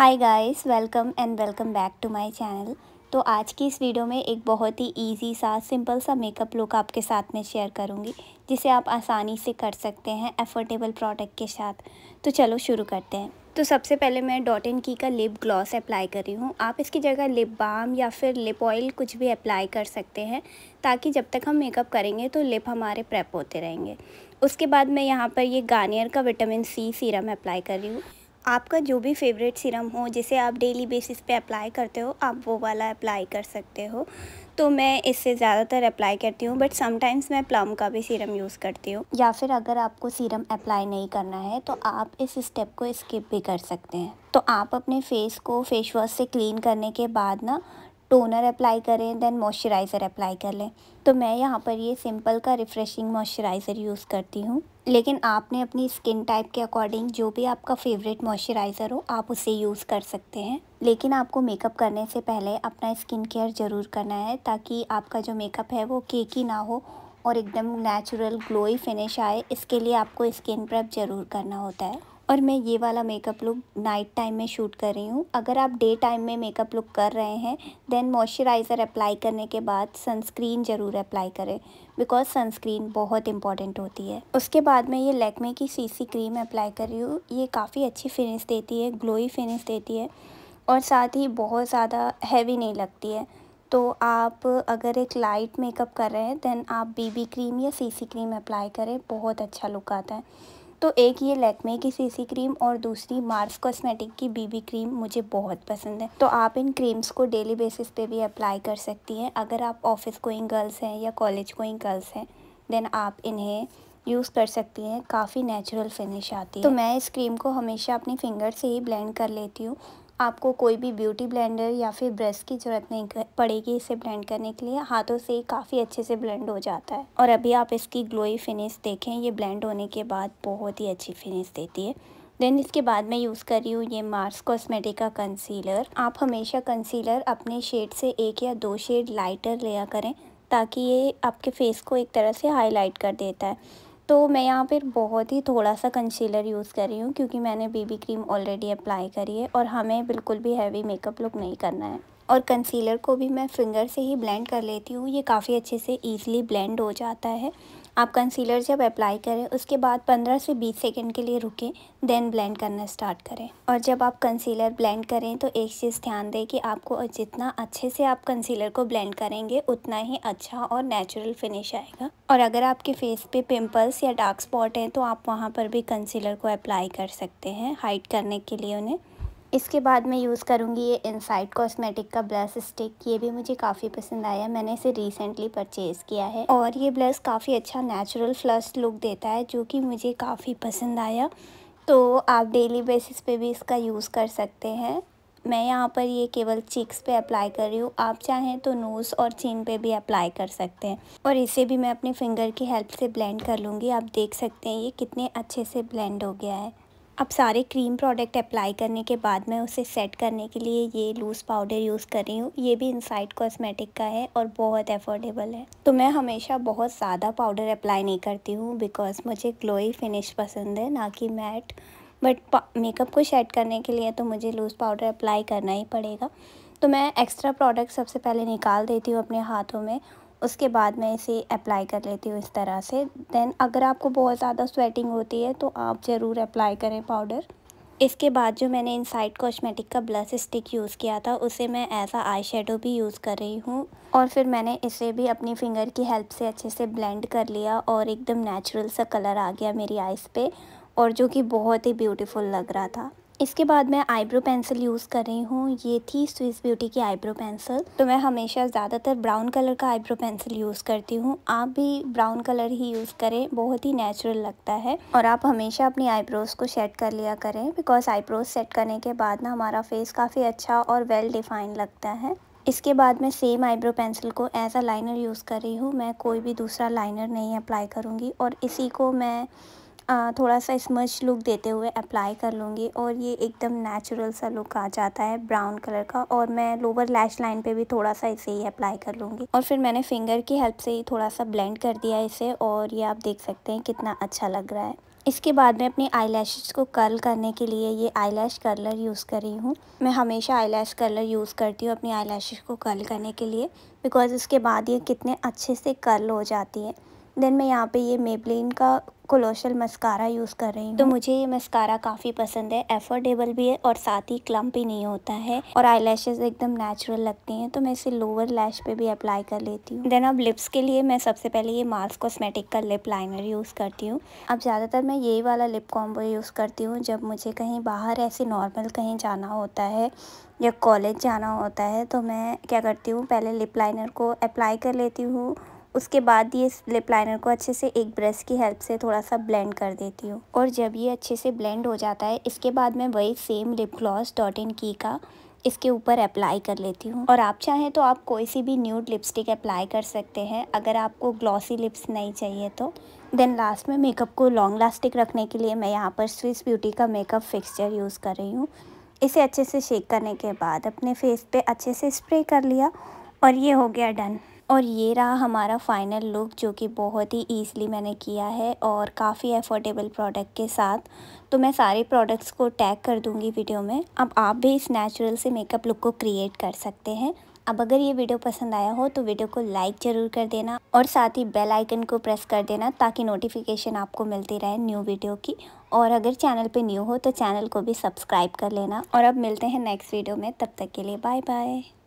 hi guys welcome and welcome back to my channel तो आज की इस वीडियो में एक बहुत ही इजी सा सिंपल सा मेकअप लुक आपके साथ में शेयर करूँगी जिसे आप आसानी से कर सकते हैं एफोर्डेबल प्रोडक्ट के साथ तो चलो शुरू करते हैं तो सबसे पहले मैं डॉट एंड की का लिप ग्लॉस अप्लाई कर रही हूँ आप इसकी जगह लिप बाम या फिर लिप ऑयल कुछ भी अप्लाई कर सकते हैं ताकि जब तक हम मेकअप करेंगे तो लिप हमारे प्रेप होते रहेंगे उसके बाद मैं यहाँ पर ये गार्नियर का विटामिन सी सीरम अप्लाई कर रही हूँ आपका जो भी फेवरेट सीरम हो जिसे आप डेली बेसिस पे अप्लाई करते हो आप वो वाला अप्लाई कर सकते हो तो मैं इससे ज़्यादातर अप्लाई करती हूँ बट समटाइम्स मैं प्लम का भी सीरम यूज़ करती हूँ या फिर अगर आपको सीरम अप्लाई नहीं करना है तो आप इस स्टेप को स्किप भी कर सकते हैं तो आप अपने फेस को फेस वॉश से क्लीन करने के बाद ना टोनर अप्लाई करें देन मॉइस्चराइज़र अप्लाई कर लें तो मैं यहाँ पर ये सिंपल का रिफ़्रेशिंग मॉइस्चराइज़र यूज़ करती हूँ लेकिन आपने अपनी स्किन टाइप के अकॉर्डिंग जो भी आपका फेवरेट मॉइस्चराइज़र हो आप उसे यूज़ कर सकते हैं लेकिन आपको मेकअप करने से पहले अपना स्किन केयर ज़रूर करना है ताकि आपका जो मेकअप है वो केकी ना हो और एकदम नेचुरल ग्लोई फिनिश आए इसके लिए आपको स्किन प्रेप ज़रूर करना होता है और मैं ये वाला मेकअप लुक नाइट टाइम में शूट कर रही हूँ अगर आप डे टाइम में मेकअप लुक कर रहे हैं देन मॉइस्चराइज़र अप्लाई करने के बाद सनस्क्रीन ज़रूर अप्लाई करें बिकॉज सनस्क्रीन बहुत इंपॉर्टेंट होती है उसके बाद मैं ये लेकमे की सीसी क्रीम अप्लाई कर रही हूँ ये काफ़ी अच्छी फिनिश देती है ग्लोई फिनिश देती है और साथ ही बहुत ज़्यादा हैवी नहीं लगती है तो आप अगर एक लाइट मेकअप कर रहे हैं देन आप बीबी क्रीम या सीसी क्रीम अप्लाई करें बहुत अच्छा लुक आता है तो एक ये लैकमे की सीसी क्रीम और दूसरी मार्स कॉस्मेटिक की बीबी क्रीम मुझे बहुत पसंद है तो आप इन क्रीम्स को डेली बेसिस पे भी अप्लाई कर सकती हैं अगर आप ऑफिस गोइंग गर्ल्स हैं या कॉलेज गोइंग गर्ल्स हैं देन आप इन्हें यूज़ कर सकती हैं काफ़ी नेचुरल फिनिश आती है तो मैं इस क्रीम को हमेशा अपनी फिंगर से ही ब्लेंड कर लेती हूँ आपको कोई भी ब्यूटी ब्लेंडर या फिर ब्रश की ज़रूरत नहीं पड़ेगी इसे ब्लेंड करने के लिए हाथों से ही काफ़ी अच्छे से ब्लेंड हो जाता है और अभी आप इसकी ग्लोई फिनिश देखें ये ब्लेंड होने के बाद बहुत ही अच्छी फिनिश देती है देन इसके बाद मैं यूज़ कर रही हूँ ये मार्स कॉस्मेटिक का कंसीलर आप हमेशा कंसीलर अपने शेड से एक या दो शेड लाइटर लिया करें ताकि ये आपके फेस को एक तरह से हाईलाइट कर देता है तो मैं यहाँ पर बहुत ही थोड़ा सा कंसीलर यूज़ कर रही हूँ क्योंकि मैंने बेबी क्रीम ऑलरेडी अप्लाई करी है और हमें बिल्कुल भी हैवी मेकअप लुक नहीं करना है और कंसीलर को भी मैं फिंगर से ही ब्लेंड कर लेती हूँ ये काफ़ी अच्छे से ईजिली ब्लेंड हो जाता है आप कंसीलर जब अप्लाई करें उसके बाद 15 से 20 सेकंड के लिए रुकें देन ब्लेंड करना स्टार्ट करें और जब आप कंसीलर ब्लेंड करें तो एक चीज़ ध्यान दें कि आपको जितना अच्छे से आप कंसीलर को ब्लेंड करेंगे उतना ही अच्छा और नेचुरल फिनिश आएगा और अगर आपके फेस पे पिंपल्स या डार्क स्पॉट हैं तो आप वहाँ पर भी कंसीलर को अप्लाई कर सकते हैं हाइड करने के लिए उन्हें इसके बाद मैं यूज़ करूँगी ये इनसाइड कॉस्मेटिक का ब्लश स्टिक ये भी मुझे काफ़ी पसंद आया मैंने इसे रिसेंटली परचेज़ किया है और ये ब्लश काफ़ी अच्छा नेचुरल फ्लस्ट लुक देता है जो कि मुझे काफ़ी पसंद आया तो आप डेली बेसिस पे भी इसका यूज़ कर सकते हैं मैं यहाँ पर ये केवल चिक्स पे अप्लाई कर रही हूँ आप चाहें तो नोज़ और चीन पे भी अप्लाई कर सकते हैं और इसे भी मैं अपने फिंगर की हेल्प से ब्लेंड कर लूँगी आप देख सकते हैं ये कितने अच्छे से ब्लेंड हो गया है अब सारे क्रीम प्रोडक्ट अप्लाई करने के बाद मैं उसे सेट करने के लिए ये लूज़ पाउडर यूज़ कर रही हूँ ये भी इनसाइड कॉस्मेटिक का है और बहुत अफोर्डेबल है तो मैं हमेशा बहुत ज़्यादा पाउडर अप्लाई नहीं करती हूँ बिकॉज़ मुझे ग्लोई फिनिश पसंद है ना कि मैट बट मेकअप को शेड करने के लिए तो मुझे लूज़ पाउडर अप्लाई करना ही पड़ेगा तो मैं एक्स्ट्रा प्रोडक्ट सबसे पहले निकाल देती हूँ अपने हाथों में उसके बाद मैं इसे अप्लाई कर लेती हूँ इस तरह से देन अगर आपको बहुत ज़्यादा स्वेटिंग होती है तो आप ज़रूर अप्लाई करें पाउडर इसके बाद जो मैंने इनसाइड कॉस्मेटिक का ब्लश स्टिक यूज़ किया था उसे मैं एज आ आई शेडो भी यूज़ कर रही हूँ और फिर मैंने इसे भी अपनी फिंगर की हेल्प से अच्छे से ब्लेंड कर लिया और एकदम नेचुरल सा कलर आ गया मेरी आइज़ पे और जो कि बहुत ही ब्यूटीफुल लग रहा था इसके बाद मैं आईब्रो पेंसिल यूज़ कर रही हूँ ये थी स्विस ब्यूटी की आईब्रो पेंसिल तो मैं हमेशा ज़्यादातर ब्राउन कलर का आईब्रो पेंसिल यूज़ करती हूँ आप भी ब्राउन कलर ही यूज़ करें बहुत ही नेचुरल लगता है और आप हमेशा अपनी आईब्रोज़ को सेट कर लिया करें बिकॉज आईब्रोज सेट करने के बाद ना हमारा फेस काफ़ी अच्छा और वेल डिफाइंड लगता है इसके बाद मैं सेम आईब्रो पेंसिल को एज अ लाइनर यूज़ कर रही हूँ मैं कोई भी दूसरा लाइनर नहीं अप्लाई करूँगी और इसी को मैं थोड़ा सा स्मच लुक देते हुए अप्लाई कर लूँगी और ये एकदम नेचुरल सा लुक आ जाता है ब्राउन कलर का और मैं लोअर लैश लाइन पे भी थोड़ा सा इसे ही अप्लाई कर लूँगी और फिर मैंने फिंगर की हेल्प से ही थोड़ा सा ब्लेंड कर दिया इसे और ये आप देख सकते हैं कितना अच्छा लग रहा है इसके बाद मैं अपनी आई को कर्ल करने के लिए ये आई लैश कर्लर यूज़ कर रही हूँ मैं हमेशा आई लैश कर्लर यूज़ करती हूँ अपनी आई को कर्ल करने के लिए बिकॉज़ इसके बाद ये कितने अच्छे से कर्ल हो जाती है देन मैं यहाँ पे ये मेबलिन का कोलोशल मस्कारा यूज़ कर रही तो हूँ तो मुझे ये मस्कारा काफ़ी पसंद है एफोर्डेबल भी है और साथ ही ही नहीं होता है और आई एकदम नेचुरल लगती हैं तो मैं इसे लोअर लैश पे भी अप्लाई कर लेती हूँ देन अब लिप्स के लिए मैं सबसे पहले ये मार्स कॉस्मेटिक का लिप लाइनर यूज़ करती हूँ अब ज़्यादातर मैं यही वाला लिप कॉम्बो यूज़ करती हूँ जब मुझे कहीं बाहर ऐसे नॉर्मल कहीं जाना होता है या कॉलेज जाना होता है तो मैं क्या करती हूँ पहले लिप लाइनर को अप्लाई कर लेती हूँ उसके बाद ये लिप लाइनर को अच्छे से एक ब्रश की हेल्प से थोड़ा सा ब्लेंड कर देती हूँ और जब ये अच्छे से ब्लेंड हो जाता है इसके बाद मैं वही सेम लिप ग्लॉस डॉट इन की का इसके ऊपर अप्लाई कर लेती हूँ और आप चाहें तो आप कोई सी भी न्यूड लिपस्टिक अप्लाई कर सकते हैं अगर आपको ग्लॉसी लिप्स नहीं चाहिए तो देन लास्ट में मेकअप को लॉन्ग लास्टिक रखने के लिए मैं यहाँ पर स्विस ब्यूटी का मेकअप फिक्सचर यूज़ कर रही हूँ इसे अच्छे से शेक करने के बाद अपने फेस पे अच्छे से स्प्रे कर लिया और ये हो गया डन और ये रहा हमारा फाइनल लुक जो कि बहुत ही ईजिली मैंने किया है और काफ़ी एफोर्डेबल प्रोडक्ट के साथ तो मैं सारे प्रोडक्ट्स को टैग कर दूंगी वीडियो में अब आप भी इस नेचुरल से मेकअप लुक को क्रिएट कर सकते हैं अब अगर ये वीडियो पसंद आया हो तो वीडियो को लाइक ज़रूर कर देना और साथ ही बेल आइकन को प्रेस कर देना ताकि नोटिफिकेशन आपको मिलती रहे न्यू वीडियो की और अगर चैनल पे न्यू हो तो चैनल को भी सब्सक्राइब कर लेना और अब मिलते हैं नेक्स्ट वीडियो में तब तक के लिए बाय बाय